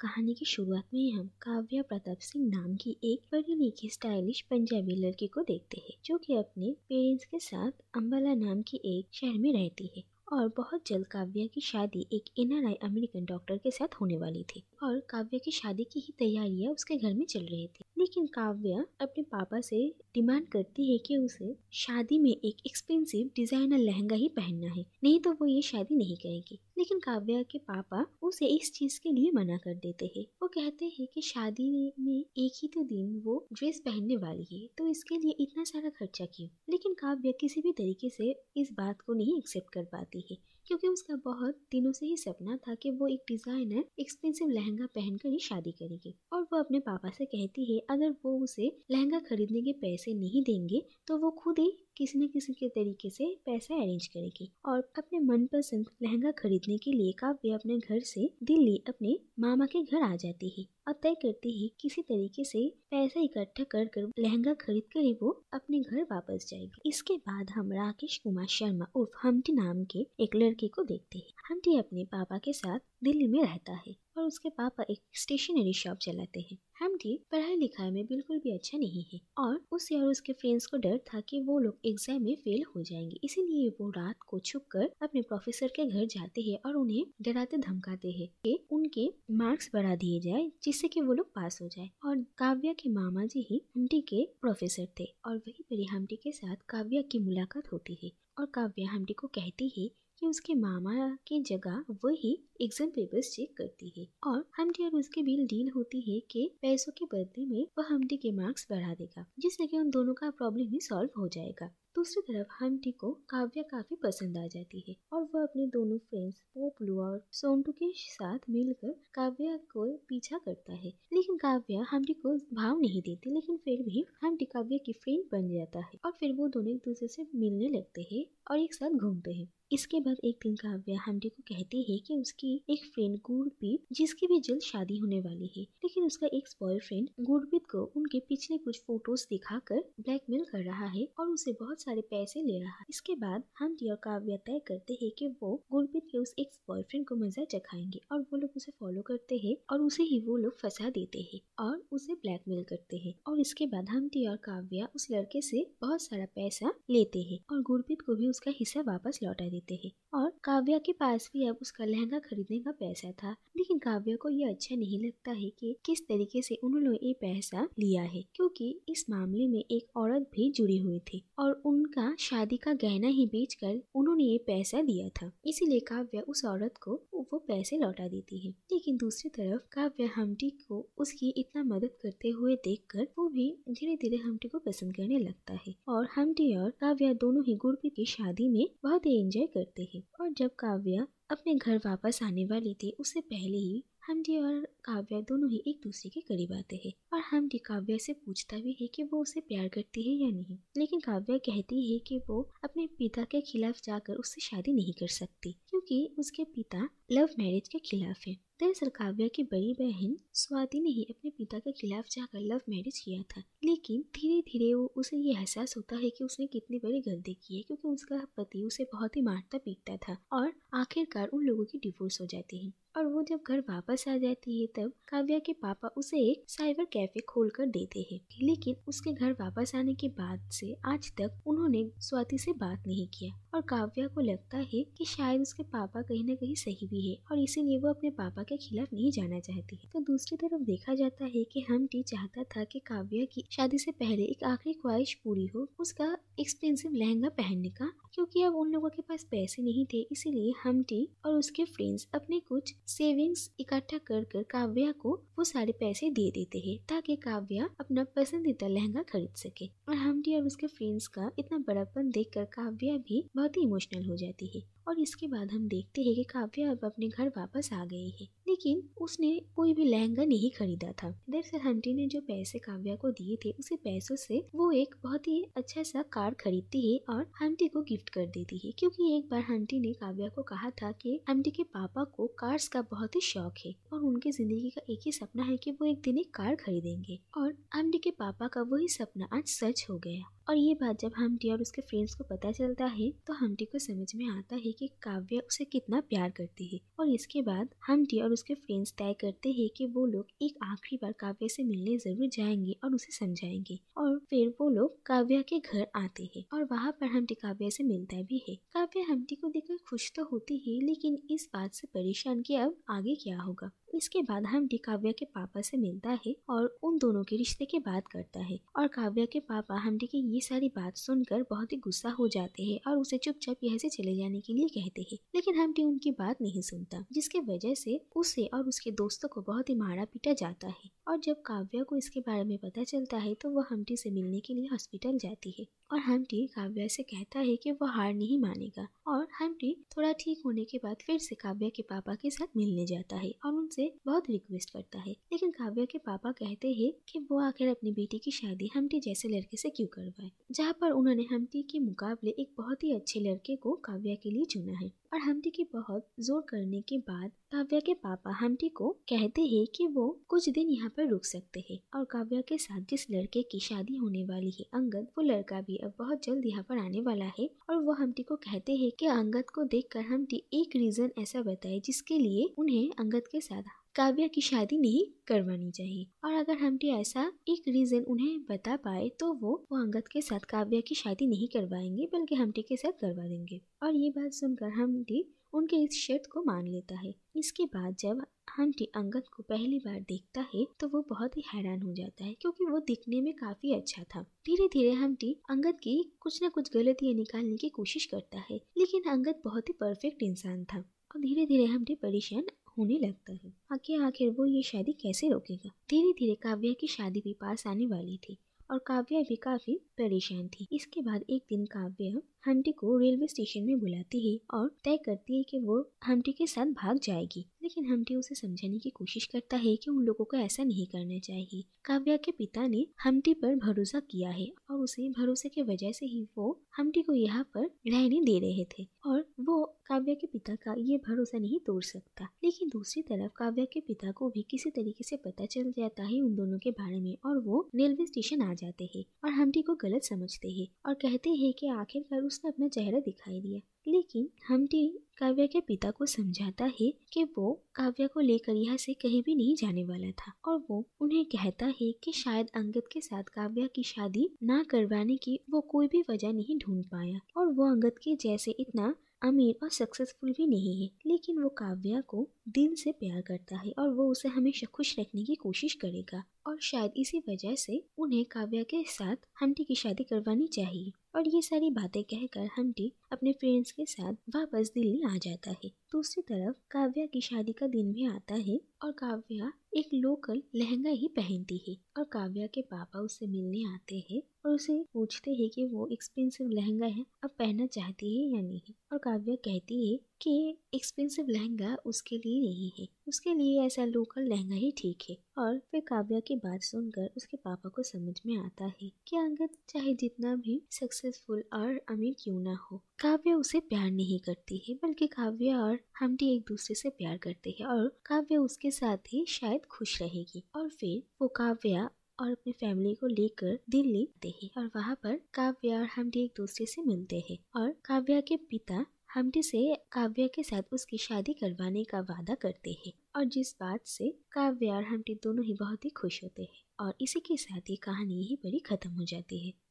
कहानी की शुरुआत में हम काव्या प्रताप सिंह नाम की एक पढ़ी लिखी स्टाइलिश पंजाबी लड़की को देखते हैं जो कि अपने पेरेंट्स के साथ अम्बाला नाम की एक शहर में रहती है और बहुत जल्द काव्या की शादी एक एन अमेरिकन डॉक्टर के साथ होने वाली थी और काव्या की शादी की ही तैयारियां उसके घर में चल रही थी लेकिन काव्या अपने पापा से डिमांड करती है कि उसे शादी में एक एक्सपेंसिव डिजाइनर लहंगा ही पहनना है नहीं तो वो ये शादी नहीं करेगी लेकिन काव्या के पापा उसे इस चीज के लिए मना कर देते हैं वो कहते हैं कि शादी में एक ही तो दिन वो ड्रेस पहनने वाली है तो इसके लिए इतना सारा खर्चा क्यों लेकिन काव्या किसी भी तरीके से इस बात को नहीं एक्सेप्ट कर पाती है क्योंकि उसका बहुत दिनों से ही सपना था कि वो एक डिज़ाइनर एक्सपेंसिव लहंगा पहनकर ही शादी करेगी और वो अपने पापा से कहती है अगर वो उसे लहंगा खरीदने के पैसे नहीं देंगे तो वो खुद ही किसी न किसी के तरीके से पैसा अरेंज करेगी और अपने मनपसंद लहंगा खरीदने के लिए काव्य अपने घर से दिल्ली अपने मामा के घर आ जाती है और तय करती है किसी तरीके से पैसा इकट्ठा कर कर लहंगा खरीद कर ही वो अपने घर वापस जाएगी इसके बाद हम राकेश कुमार शर्मा उर्फ हमटी नाम के एक लड़के को देखते हैं हमटी अपने पापा के साथ दिल्ली में रहता है और उसके पापा एक स्टेशनरी शॉप चलाते हैं हैमडी पढ़ाई लिखाई में बिल्कुल भी अच्छा नहीं है और उसे और उसके फ्रेंड्स को डर था कि वो लोग एग्जाम में फेल हो जाएंगे इसीलिए वो रात को छुप कर अपने प्रोफेसर के घर जाते हैं और उन्हें डराते धमकाते हैं कि उनके मार्क्स बढ़ा दिए जाए जिससे कि वो लोग पास हो जाए और काव्या के मामा जी ही हमटी के प्रोफेसर थे और वही पर हमटी के साथ काव्या की मुलाकात होती है और काव्या हमटी को कहती है कि उसके मामा की जगह वही एग्जाम पेपर्स चेक करती है और हमडी और उसके बिल डील होती है कि पैसों के बदले में वह हमडी के मार्क्स बढ़ा देगा जिससे कि उन दोनों का प्रॉब्लम ही सॉल्व हो जाएगा दूसरी तरफ हमटी को काव्या काफी पसंद आ जाती है और वह अपने दोनों फ्रेंड्स पोपलू और सोंटू के साथ मिलकर काव्या को पीछा करता है लेकिन काव्या हमटी को भाव नहीं देती लेकिन फिर भी हमटी काव्या की फ्रेंड बन जाता है और फिर वो दोनों एक दूसरे से मिलने लगते है और एक साथ घूमते हैं इसके बाद एक दिन काव्या हमटी को कहती है कि उसकी की एक फ्रेंड गुरप्रीत जिसकी भी जल्द शादी होने वाली है लेकिन उसका एक बॉयफ्रेंड गुरप्रीत को उनके पिछले कुछ फोटोज दिखाकर ब्लैकमेल कर रहा है और उसे बहुत सारे पैसे ले रहा है इसके बाद हंटी और काव्य तय करते है की वो गुरप्रीत के उस एक बॉयफ्रेंड को मजा चखाएंगे और वो लोग उसे फॉलो करते है और उसे ही वो लोग फंसा देते है और उसे ब्लैकमेल करते है और इसके बाद हंटी और काव्या उस लड़के से बहुत सारा पैसा लेते हैं और गुरप्रीत को भी उसका हिस्सा वापस लौटा देते हैं और काव्या के पास भी अब उसका लहंगा खरीद खरीदने का पैसा था लेकिन काव्या को यह अच्छा नहीं लगता है कि किस तरीके से उन्होंने ये पैसा लिया है क्योंकि इस मामले में एक औरत भी जुड़ी हुई थी और उनका शादी का गहना ही बेचकर उन्होंने ये पैसा दिया था इसीलिए काव्य उस औरत को वो पैसे लौटा देती है लेकिन दूसरी तरफ काव्या हमटी को उसकी इतना मदद करते हुए देख कर वो भी धीरे धीरे हमटी को पसंद करने लगता है और हमटी और काव्या दोनों ही गुड़पी की शादी में बहुत ही एंजॉय करते हैं और जब काव्या अपने घर वापस आने वाली थी उससे पहले ही हमडी और काव्या दोनों ही एक दूसरे के करीब आते हैं और हमडी काव्या से पूछता भी है कि वो उसे प्यार करती है या नहीं लेकिन काव्या कहती है कि वो अपने पिता के खिलाफ जाकर उससे शादी नहीं कर सकती क्योंकि उसके पिता लव मैरिज के खिलाफ है दरअसल काव्या की बड़ी बहन स्वाति ने ही अपने पिता के खिलाफ जाकर लव मैरिज किया था लेकिन धीरे धीरे वो उसे ये एहसास होता है कि उसने कितनी बड़ी गलती की है क्योंकि उसका पति उसे बहुत ही मारता पीटता था और आखिरकार उन लोगों की डिवोर्स हो जाती है और वो जब घर वापस आ जाती है तब काव्या के पापा उसे एक साइबर कैफे खोल कर देते है लेकिन उसके घर वापस आने के बाद से आज तक उन्होंने स्वाति से बात नहीं किया और काव्या को लगता है कि शायद उसके पापा कहीं ना कहीं सही भी है और इसीलिए वो अपने पापा के खिलाफ नहीं जाना चाहती तो दूसरी तरफ देखा जाता है कि हम टी चाहता था कि काव्या की शादी से पहले एक आखिरी ख्वाहिश पूरी हो उसका एक्सपेंसिव लहंगा पहनने का क्योंकि अब उन लोगों के पास पैसे नहीं थे इसीलिए हम टी और उसके फ्रेंड्स अपने कुछ सेविंग्स इकट्ठा कर कर काव्या को वो सारे पैसे दे देते हैं ताकि काव्या अपना पसंदीदा लहंगा खरीद सके और हमटी और उसके फ्रेंड्स का इतना बड़ापन देख कर काव्या भी बहुत ही इमोशनल हो जाती है और इसके बाद हम देखते हैं कि काव्या अब अपने घर वापस आ गई है लेकिन उसने कोई भी लहंगा नहीं खरीदा था दरअसल हंटी ने जो पैसे काव्या को दिए थे उसे पैसों से वो एक बहुत ही अच्छा सा कार खरीदती है और हंटी को गिफ्ट कर देती है क्योंकि एक बार हंटी ने काव्या को कहा था कि हंटी के पापा को कार्स का बहुत ही शौक है और उनकी जिंदगी का एक ही सपना है कि वो एक दिन एक कार खरीदेंगे और हंटी के पापा का वही सपना आज सच हो गया और ये बात जब हमटी और उसके फ्रेंड्स को पता चलता है तो हमटी को समझ में आता है कि काव्या उसे कितना प्यार करती है और इसके बाद हमटी और उसके फ्रेंड्स तय करते हैं कि वो लोग एक आखिरी बार काव्य से मिलने जरूर जाएंगे और उसे समझाएंगे और फिर वो लोग काव्या के घर आते हैं और वहाँ पर हमटी काव्य से मिलता भी है काव्या हमटी को देखकर खुश तो होती है लेकिन इस बात से परेशान की अब आगे क्या होगा इसके बाद हम्टी काव्या के पापा से मिलता है और उन दोनों के रिश्ते के बात करता है और काव्या के पापा हम्टी की ये सारी बात सुनकर बहुत ही गुस्सा हो जाते हैं और उसे चुपचाप यहाँ से चले जाने के लिए कहते हैं लेकिन हम्टी उनकी बात नहीं सुनता जिसके वजह से उसे और उसके दोस्तों को बहुत ही मारा पीटा जाता है और जब काव्या को इसके बारे में पता चलता है तो वह हम्टी से मिलने के लिए हॉस्पिटल जाती है और हम्टी काव्या से कहता है कि वह हार नहीं मानेगा और हंटी थोड़ा ठीक होने के बाद फिर से काव्या के पापा के साथ मिलने जाता है और उनसे बहुत रिक्वेस्ट करता है लेकिन काव्या के पापा कहते हैं कि वो आखिर अपनी बेटी की शादी हमटी जैसे लड़के से क्यों करवाए जहाँ पर उन्होंने हेमटी के मुकाबले एक बहुत ही अच्छे लड़के को काव्या के लिए चुना है और हमटी की बहुत जोर करने के बाद काव्या के पापा हमटी को कहते हैं कि वो कुछ दिन यहाँ पर रुक सकते हैं और काव्या के साथ जिस लड़के की शादी होने वाली है अंगद वो लड़का भी अब बहुत जल्द यहाँ पर आने वाला है और वो हमटी को कहते हैं के अंगद को देखकर हम एक रीजन ऐसा बताए जिसके लिए उन्हें अंगद के साथ काव्या की शादी नहीं करवानी चाहिए और अगर हमटी ऐसा एक रीजन उन्हें बता पाए तो वो वो अंगद के साथ काव्या की शादी नहीं करवाएंगे बल्कि हमटी के साथ करवा देंगे और ये बात सुनकर हमटी उनके इस शर्त को मान लेता है इसके बाद जब हंटी अंगद को पहली बार देखता है तो वो बहुत ही हैरान हो जाता है क्योंकि वो दिखने में काफी अच्छा था धीरे धीरे हंटी अंगद की कुछ न कुछ गलतियां निकालने की कोशिश करता है लेकिन अंगद बहुत ही परफेक्ट इंसान था और धीरे धीरे हंटी परेशान होने लगता है आखिर आखिर वो ये शादी कैसे रोकेगा धीरे धीरे काव्या की शादी भी पास आने वाली थी और काव्या भी काफी परेशान थी इसके बाद एक दिन काव्या हंटी को रेलवे स्टेशन में बुलाती है और तय करती है कि वो हंटी के साथ भाग जाएगी लेकिन हमटी उसे समझाने की कोशिश करता है कि उन लोगों को ऐसा नहीं करना चाहिए काव्या के पिता ने हमटी पर भरोसा किया है और उसे भरोसे के वजह से ही वो हमटी को यहाँ पर रहने दे रहे थे और वो काव्या के पिता का ये भरोसा नहीं तोड़ सकता लेकिन दूसरी तरफ काव्या के पिता को भी किसी तरीके से पता चल जाता है उन दोनों के बारे में और वो रेलवे स्टेशन आ जाते हैं और हमटी को गलत समझते हैं और कहते हैं कि आखिरकार उसने अपना चेहरा दिखाई दिया लेकिन हमटी काव्या के पिता को समझाता है कि वो काव्या को लेकर यहाँ से कहीं भी नहीं जाने वाला था और वो उन्हें कहता है कि शायद अंगद के साथ काव्या की शादी ना करवाने की वो कोई भी वजह नहीं ढूंढ पाया और वो अंगद के जैसे इतना अमीर और सक्सेसफुल भी नहीं है लेकिन वो काव्या को दिल से प्यार करता है और वो उसे हमेशा खुश रखने की कोशिश करेगा और शायद इसी वजह से उन्हें काव्या के साथ हमटी की शादी करवानी चाहिए और ये सारी बातें कहकर हंटी अपने फ्रेंड्स के साथ वापस दिल्ली आ जाता है दूसरी तरफ काव्या की शादी का दिन भी आता है और काव्या एक लोकल लहंगा ही पहनती है और काव्या के पापा उसे मिलने आते हैं और उसे पूछते हैं कि वो एक्सपेंसिव लहंगा है अब पहनना चाहती है या नहीं और काव्या कहती है कि एक्सपेंसिव लहंगा उसके लिए नहीं है उसके लिए ऐसा लोकल लहंगा ही ठीक है और फिर काव्या की बात सुनकर उसके पापा को समझ में आता है कि अंगद चाहे जितना भी सक्सेसफुल और अमीर क्यों ना हो काव्या उसे प्यार नहीं करती है बल्कि काव्या और हमटी एक दूसरे से प्यार करते हैं और काव्या उसके के साथ ही शायद खुश रहेगी और फिर वो काव्या और अपनी फैमिली को लेकर दिल्ली आते हैं और वहाँ पर काव्या और हमडी एक दूसरे से मिलते हैं और काव्या के पिता हमडी से काव्या के साथ उसकी शादी करवाने का वादा करते हैं और जिस बात से काव्या और हमडी दोनों ही बहुत ही खुश होते हैं और इसी के साथ ये कहानी यही बड़ी खत्म हो जाती है